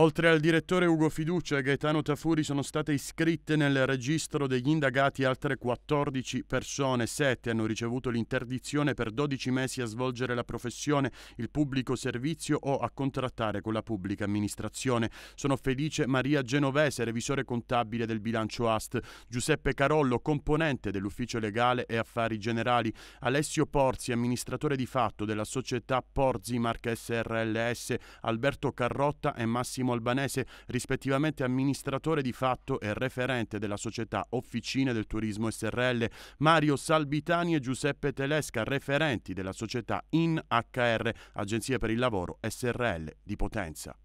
Oltre al direttore Ugo Fiducia e Gaetano Tafuri sono state iscritte nel registro degli indagati altre 14 persone, Sette hanno ricevuto l'interdizione per 12 mesi a svolgere la professione, il pubblico servizio o a contrattare con la pubblica amministrazione. Sono Felice Maria Genovese, revisore contabile del bilancio AST, Giuseppe Carollo, componente dell'ufficio legale e affari generali, Alessio Porzi, amministratore di fatto della società Porzi Marca SRLS, Alberto Carrotta e Massimo Massimo Albanese, rispettivamente amministratore di fatto e referente della società Officine del Turismo SRL, Mario Salbitani e Giuseppe Telesca, referenti della società INHR, Agenzia per il Lavoro SRL di Potenza.